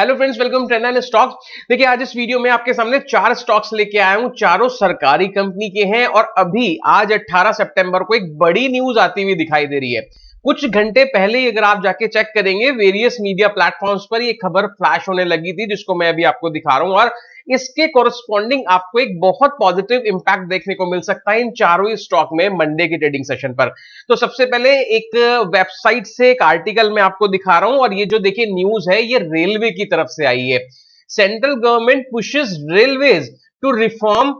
hello friends welcome trend and stocks देखिए आज इस वीडियो में आपके सामने चार स्टॉक्स लेके आया हूं चारों सरकारी कंपनी के हैं और अभी आज 18 सितंबर को एक बड़ी न्यूज आती हुई दिखाई दे रही है कुछ घंटे पहले ही अगर आप जाके चेक करेंगे वेरियस मीडिया प्लेटफॉर्म्स पर यह खबर फ्लैश होने लगी थी जिसको मैं अभी आपको दिखा रहा हूं और इसके कोरस्पॉन्डिंग आपको एक बहुत पॉजिटिव इंपैक्ट देखने को मिल सकता है इन चारों स्टॉक में मंडे के ट्रेडिंग सेशन पर तो सबसे पहले एक वेबसाइट से एक आर्टिकल में आपको दिखा रहा हूं और ये जो देखिए न्यूज है ये रेलवे की तरफ से आई है central government pushes railway to reform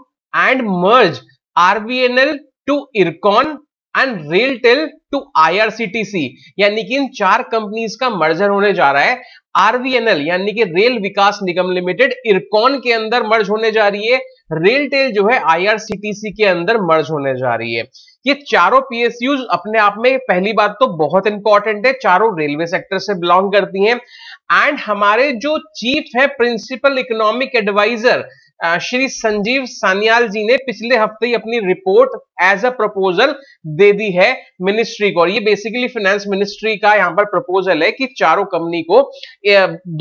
and merge RVNL to Ircon and RailTel to आई यानी कि इन चार कंपनीज का मर्जर होने जा रहा है आरवीएनएल यानी कि रेल विकास निगम लिमिटेड इरकॉन के अंदर मर्ज होने जा रही है रेलटेल जो है आईआरसीटीसी के अंदर मर्ज होने जा रही है ये चारों पीएसयूज अपने आप में पहली बात तो बहुत इंपॉर्टेंट है चारों रेलवे सेक्टर से बिलोंग करती हैं एंड हमारे जो चीफ है principal economic adviser Shri Sanjeev Sanyal ji ने पिछले हफ्ते ही अपनी रिपोर्ट एज अ प्रपोजल दे दी है मिनिस्ट्री को और ये बेसिकली फाइनेंस मिनिस्ट्री का यहां पर प्रपोजल है कि चारों कंपनी को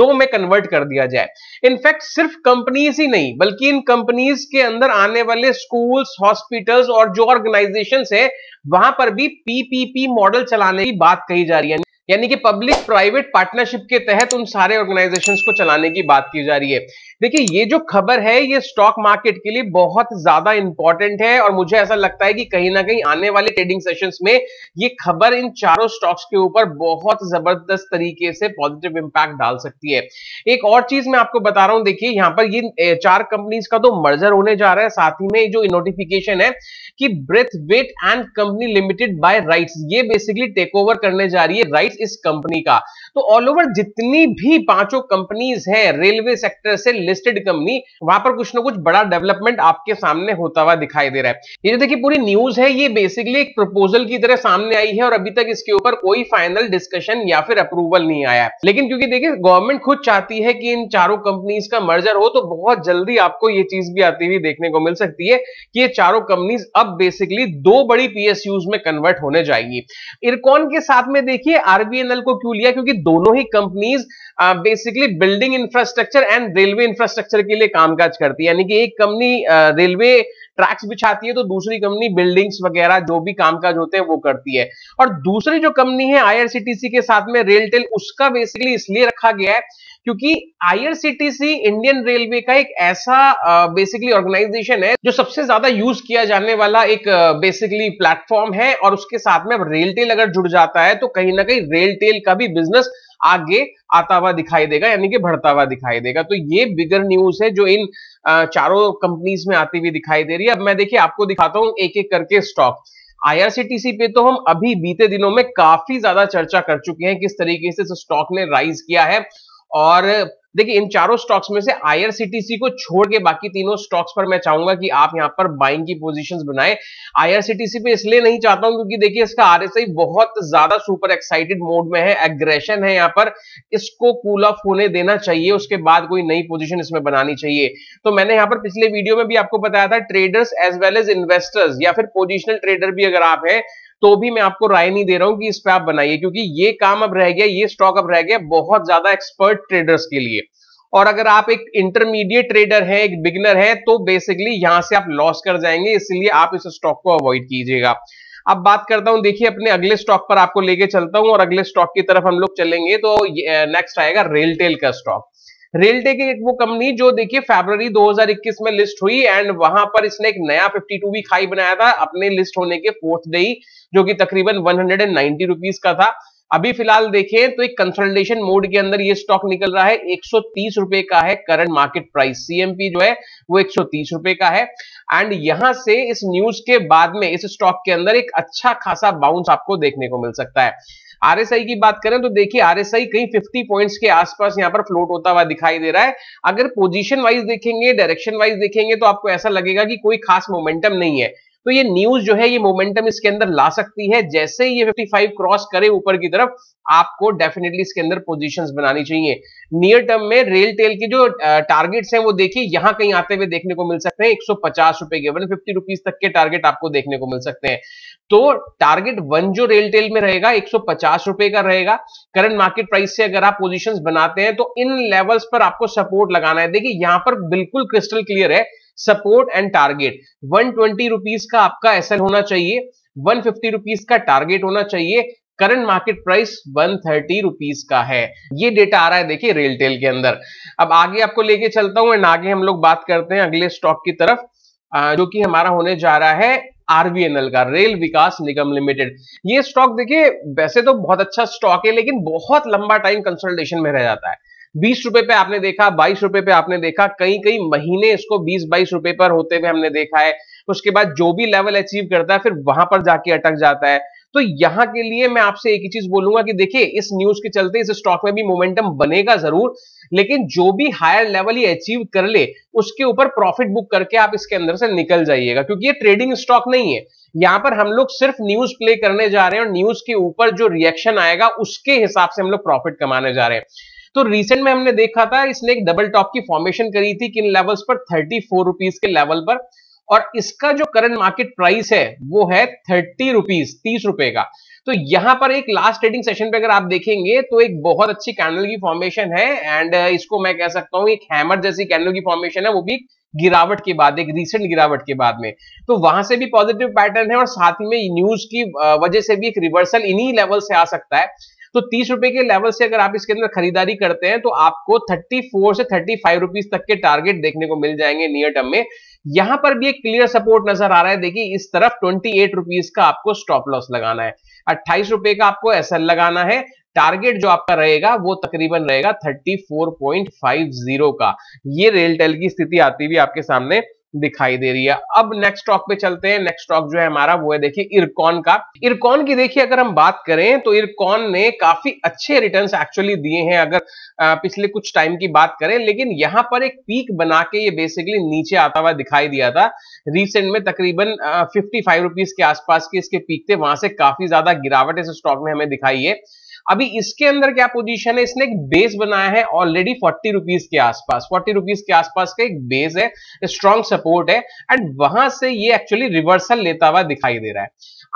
दो में कन्वर्ट कर दिया जाए इनफैक्ट सिर्फ कंपनीज ही नहीं बल्कि इन कंपनीज के अंदर आने वाले स्कूल्स हॉस्पिटल्स और जो ऑर्गेनाइजेशन है वहां पर भी पीपीपी मॉडल चलाने की बात कही जा रही है यानी कि पब्लिक प्राइवेट पार्टनरशिप के तहत उन सारे ऑर्गेनाइजेशंस को चलाने की बात की जा रही है देखिए ये जो खबर है ये स्टॉक मार्केट के लिए बहुत ज्यादा इंपॉर्टेंट है और मुझे ऐसा लगता है कि कहीं ना कहीं आने वाले ट्रेडिंग सेशंस में ये खबर इन चारों स्टॉक्स के ऊपर बहुत जबरदस्त तरीके से पॉजिटिव इंपैक्ट डाल सकती है एक और चीज मैं आपको बता रहा हूं देखिए यहां पर ये चार कंपनीज का तो मर्जर होने जा रहा है साथ ही में जो नोटिफिकेशन है कि Braithwaite and company limited by RITES ये बेसिकली टेक ओवर करने जा रही है राइट्स इस कंपनी का तो ऑल ओवर जितनी भी पांचों कंपनीज हैं रेलवे सेक्टर से लिस्टेड कंपनी वहां पर कुछ ना कुछ बड़ा डेवलपमेंट आपके सामने होता हुआ दिखाई दे रहा है ये जो देखिए पूरी न्यूज है ये बेसिकली एक प्रपोजल की तरह सामने आई है और अभी तक इसके ऊपर कोई फाइनल डिस्कशन या फिर अप्रूवल नहीं आया लेकिन क्योंकि देखिए गवर्नमेंट खुद चाहती है कि इन चारों कंपनीज का मर्जर हो तो बहुत जल्दी आपको ये चीज भी आती हुई देखने को मिल सकती है कि ये चारों कंपनीज अब बेसिकली दो बड़ी पीएसयूज में कन्वर्ट होने जाएगी इरकॉन के साथ में देखिए आरबीएनएल को क्यों लिया क्योंकि दोनों ही companies basically building infrastructure and railway infrastructure के लिए कामकाज करती है यानी कि एक कंपनी रेलवे ट्रैक्स बिछाती है तो दूसरी कंपनी बिल्डिंग्स वगैरह जो भी कामकाज होते हैं वो करती है और दूसरी जो कंपनी है आईआरसीटीसी के साथ में रेलटेल उसका बेसिकली इसलिए रखा गया है क्योंकि आईआरसीटीसी इंडियन रेलवे का एक ऐसा बेसिकली ऑर्गेनाइजेशन है जो सबसे ज्यादा यूज किया जाने वाला एक बेसिकली प्लेटफॉर्म है और उसके साथ में अब रेलटेल अगर जुड़ जाता है तो कहीं ना कहीं रेलटेल का भी बिजनेस आगे आता हुआ दिखाई देगा यानी कि बढ़ता हुआ दिखाई देगा तो ये बिगर न्यूज है जो इन चारों कंपनीज में आती हुई दिखाई दे रही है अब मैं देखिए आपको दिखाता हूं एक एक करके स्टॉक आईआरसीटीसी पे तो हम अभी बीते दिनों में काफी ज्यादा चर्चा कर चुके हैं किस तरीके से स्टॉक ने राइज किया है और देखिए इन चारों स्टॉक्स में से आईआरसीटीसी को छोड़ के बाकी तीनों स्टॉक्स पर मैं चाहूंगा कि आप यहां पर बाइंग की पोजीशंस बनाएं आईआरसीटीसी पे इसलिए नहीं चाहता हूं क्योंकि देखिए इसका आरएसआई बहुत ज्यादा सुपर एक्साइटेड मोड में है एग्रेशन है यहां पर इसको कूल ऑफ होने देना चाहिए उसके बाद कोई नई पोजिशन इसमें बनानी चाहिए तो मैंने यहां पर पिछले वीडियो में भी आपको बताया था traders as well as investors या फिर पोजिशनल ट्रेडर भी अगर आप है तो भी मैं आपको राय नहीं दे रहा हूं कि इस पर आप बनाइए क्योंकि ये काम अब रह गया ये स्टॉक अब रह गया बहुत ज्यादा एक्सपर्ट ट्रेडर्स के लिए और अगर आप एक इंटरमीडिएट ट्रेडर हैं एक बिगनर हैं तो बेसिकली यहां से आप लॉस कर जाएंगे इसलिए आप इस स्टॉक को अवॉइड कीजिएगा अब बात करता हूं देखिए अपने अगले स्टॉक पर आपको लेके चलता हूं और अगले स्टॉक की तरफ हम लोग चलेंगे तो नेक्स्ट आएगा रेलटेल का स्टॉक रेलटेक एक वो कंपनी जो देखिए फरवरी 2021 में लिस्ट हुई एंड वहां पर इसने एक नया 52 वीक हाई बनाया था अपने लिस्ट होने के फोर्थ डे ही जो कि तकरीबन 190 हंड्रेड का था अभी फिलहाल देखें तो एक कंसल्टेशन मोड के अंदर ये स्टॉक निकल रहा है 130 रुपए का है करंट मार्केट प्राइस सीएमपी जो है वो 130 रुपए का है एंड यहां से इस न्यूज के बाद में इस स्टॉक के अंदर एक अच्छा खासा बाउंस आपको देखने को मिल सकता है आरएसआई की बात करें तो देखिए आरएसआई कहीं 50 पॉइंट्स के आसपास यहां पर फ्लोट होता हुआ दिखाई दे रहा है अगर पोजीशन वाइज देखेंगे डायरेक्शन वाइज देखेंगे तो आपको ऐसा लगेगा कि कोई खास मोमेंटम नहीं है तो ये न्यूज जो है ये मोमेंटम इसके अंदर ला सकती है जैसे ही ये 55 क्रॉस करे ऊपर की तरफ आपको डेफिनेटली इसके अंदर पोजीशंस बनानी चाहिए नियर टर्म में रेल टेल की जो टारगेट्स हैं वो देखिए यहां कहीं आते हुए देखने को मिल सकते हैं एक रुपए के वन फिफ्टी तक के टारगेट आपको देखने को मिल सकते हैं तो टारगेट वन जो रेल टेल में रहेगा एक रुपए का रहेगा करंट मार्केट प्राइस से अगर आप पोजिशन बनाते हैं तो इन लेवल्स पर आपको सपोर्ट लगाना है देखिए यहां पर बिल्कुल क्रिस्टल क्लियर है support and target one twenty rupees का आपका एसएल होना चाहिए वन फिफ्टी रुपीज का टारगेट होना चाहिए current market price one thirty rupees का है ये डेटा आ रहा है देखिए रेलटेल के अंदर अब आगे आपको लेके चलता हूं एंड आगे हम लोग बात करते हैं अगले स्टॉक की तरफ जो कि हमारा होने जा रहा है आरबीएनएल का रेल विकास निगम लिमिटेड ये स्टॉक देखिए वैसे तो बहुत अच्छा स्टॉक है लेकिन बहुत लंबा टाइम कंसल्टेशन में रह जाता है बीस रुपए पे आपने देखा बाईस रुपए पे आपने देखा कई कई महीने इसको बीस बाईस रुपए पर होते हुए हमने देखा है उसके बाद जो भी लेवल अचीव करता है फिर वहां पर जाके अटक जाता है तो यहां के लिए मैं आपसे एक ही चीज बोलूंगा कि देखिए इस न्यूज के चलते इस स्टॉक में भी मोमेंटम बनेगा जरूर लेकिन जो भी हायर लेवल ये अचीव कर ले उसके ऊपर प्रॉफिट बुक करके आप इसके अंदर से निकल जाइएगा क्योंकि ये ट्रेडिंग स्टॉक नहीं है यहां पर हम लोग सिर्फ न्यूज प्ले करने जा रहे हैं और न्यूज के ऊपर जो रिएक्शन आएगा उसके हिसाब से हम लोग प्रॉफिट कमाने जा रहे हैं तो रिसेंट में हमने देखा था इसने एक डबल टॉप की फॉर्मेशन करी थी किन लेवल्स पर थर्टी फोर रुपीज के लेवल पर और इसका जो करंट मार्केट प्राइस है वो है थर्टी रुपीज तीस रुपए का तो यहां पर एक लास्ट ट्रेडिंग सेशन पे अगर आप देखेंगे तो एक बहुत अच्छी कैंडल की फॉर्मेशन है एंड uh, इसको मैं कह सकता हूं एक हैमर जैसी कैंडल की फॉर्मेशन है वो भी गिरावट के बाद एक रिसेंट गिरावट के बाद में तो वहां से भी पॉजिटिव पैटर्न है और साथ ही में न्यूज की uh, वजह से भी एक रिवर्सल इन्हीं लेवल से आ सकता है तो तीस रुपए के लेवल से अगर आप इसके अंदर खरीदारी करते हैं तो आपको थर्टी फोर से थर्टी फाइव रुपीज तक के टारगेट देखने को मिल जाएंगे नियर टर्म में यहां पर भी एक क्लियर सपोर्ट नजर आ रहा है देखिए इस तरफ ट्वेंटी एट रुपीज का आपको स्टॉप लॉस लगाना है अट्ठाईस रुपए का आपको एस लगाना है टारगेट जो आपका रहेगा वो तकरीबन रहेगा 34.50 का ये रेलटेल की स्थिति आती हुई आपके सामने दिखाई दे रही है अब नेक्स्ट स्टॉक पे चलते हैं नेक्स्ट स्टॉक जो है हमारा वो है देखिए इरकॉन का इरकॉन की देखिए अगर हम बात करें तो इरकॉन ने काफी अच्छे रिटर्न्स एक्चुअली दिए हैं अगर पिछले कुछ टाइम की बात करें लेकिन यहाँ पर एक पीक बना के ये बेसिकली नीचे आता हुआ दिखाई दिया था रिसेंट में तकरीबन फिफ्टी फाइव के आसपास के इसके पीक थे वहां से काफी ज्यादा गिरावट इस स्टॉक में हमें दिखाई है अभी इसके अंदर क्या पोजीशन है इसने एक बेस बनाया है ऑलरेडी फोर्टी रुपीज के आसपास फोर्टी रुपीज के आसपास का एक बेस है स्ट्रॉन्ग सपोर्ट है एंड वहां से ये एक्चुअली रिवर्सल लेता हुआ दिखाई दे रहा है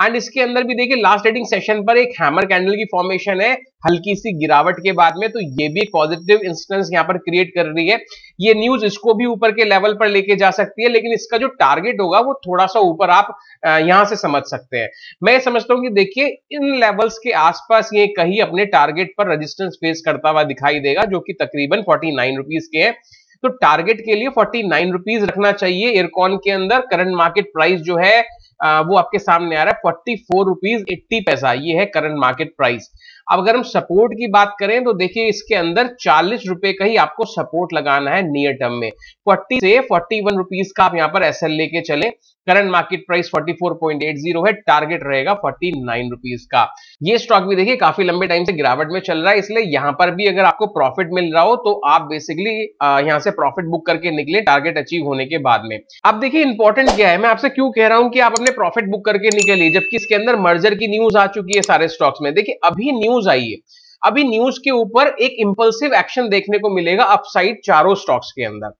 एंड इसके अंदर भी देखिए लास्ट ट्रेडिंग सेशन पर एक हैमर कैंडल की फॉर्मेशन है हल्की सी गिरावट के बाद में तो ये भी एक पॉजिटिव इंस्टेंस यहां पर क्रिएट कर रही है ये न्यूज इसको भी ऊपर के लेवल पर लेके जा सकती है लेकिन इसका जो टारगेट होगा वो थोड़ा सा ऊपर आप यहां से समझ सकते हैं मैं समझता हूँ कि देखिए इन लेवल्स के आसपास ये कहीं अपने टारगेट पर रजिस्टेंस फेस करता हुआ दिखाई देगा जो कि तकरीबन फोर्टी नाइन रुपीज के है तो टारगेट के लिए फोर्टी नाइन रुपीज रखना चाहिए एयरकॉन के अंदर करंट मार्केट प्राइस जो है वो आपके सामने आ रहा है फोर्टी फोर रुपीज एट्टी पैसा ये है करंट मार्केट प्राइस अब अगर हम सपोर्ट की बात करें तो देखिए इसके अंदर चालीस रुपए का ही आपको सपोर्ट लगाना है नियर टर्म में फोर्टी से फोर्टी वन रुपीज का आप यहां पर एस लेके चले करंट मार्केट प्राइस 44.80 है टारगेट रहेगा 49 रुपीज का ये स्टॉक भी देखिए काफी लंबे टाइम से गिरावट में चल रहा है इसलिए यहां पर भी अगर आपको प्रॉफिट मिल रहा हो तो आप बेसिकली यहां से प्रॉफिट बुक करके निकले टारगेट अचीव होने के बाद में अब देखिए इंपॉर्टेंट क्या है मैं आपसे क्यों कह रहा हूं कि आप अपने हमने प्रॉफिट बुक करके निकली जबकि इसके अंदर मर्जर की न्यूज आ चुकी है सारे स्टॉक्स में देखिए अभी न्यूज आई है अभी न्यूज के ऊपर एक इंपल्सिव एक्शन देखने को मिलेगा अपसाइड चारों स्टॉक्स के अंदर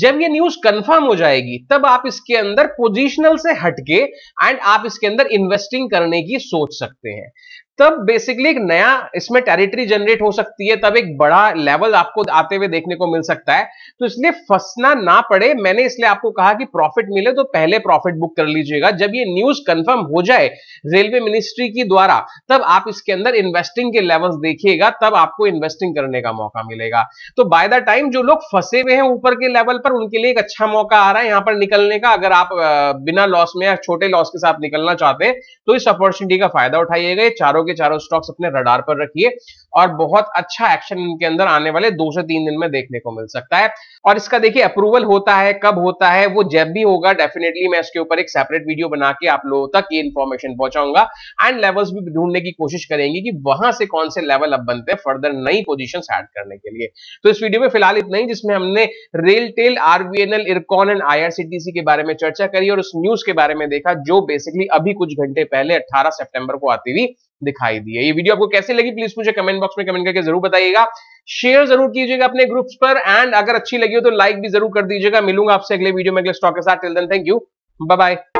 जब ये न्यूज कंफर्म हो जाएगी तब आप इसके अंदर पोजिशनल से हटके एंड आप इसके अंदर इन्वेस्टिंग करने की सोच सकते हैं तब बेसिकली एक नया इसमें टेरिटरी जनरेट हो सकती है तब एक बड़ा लेवल आपको आते हुए देखने को मिल सकता है तो इसलिए फंसना ना पड़े मैंने इसलिए आपको कहा कि प्रॉफिट मिले तो पहले प्रॉफिट बुक कर लीजिएगा जब ये न्यूज कंफर्म हो जाए रेलवे मिनिस्ट्री की द्वारा तब आप इसके अंदर इन्वेस्टिंग के लेवल्स देखिएगा तब आपको इन्वेस्टिंग करने का मौका मिलेगा तो बाय द टाइम जो लोग फंसे हुए हैं ऊपर के लेवल पर उनके लिए एक अच्छा मौका आ रहा है यहां पर निकलने का अगर आप बिना लॉस में या छोटे लॉस के साथ निकलना चाहते हैं तो इस अपॉर्चुनिटी का फायदा उठाइएगा चारों के चारों स्टॉक्स अपने रडार पर रखिए और बहुत अच्छा एक्शन इनके अंदर आने वाले दो से तीन दिन में देखने को मिल सकता है और इसका देखिए अप्रूवल होता है कब होता है वो जब भी होगा डेफिनेटली मैं इसके ऊपर एक सेपरेट वीडियो बना के आप लोगों तक ये इन्फॉर्मेशन पहुंचाऊंगा एंड लेवल्स भी ढूंढने की कोशिश करेंगे कि वहां से कौन से लेवल अब बनते हैं फर्दर नई पोजिशन एड करने के लिए तो इस वीडियो में फिलहाल इतना ही जिसमें हमने RailTel RVNL Ircon and IRCTC के बारे में चर्चा करी और उस न्यूज के बारे में देखा जो बेसिकली अभी कुछ घंटे पहले अट्ठारह सेप्टेम्बर को आती हुई दिखाई दी है ये वीडियो आपको कैसे लगी प्लीज मुझे कमेंट बॉक्स में कमेंट करके जरूर बताइएगा शेयर जरूर कीजिएगा अपने ग्रुप्स पर एंड अगर अच्छी लगी हो तो लाइक भी जरूर कर दीजिएगा मिलूंगा आपसे अगले वीडियो में अगले स्टॉक के साथ till then thank you bye bye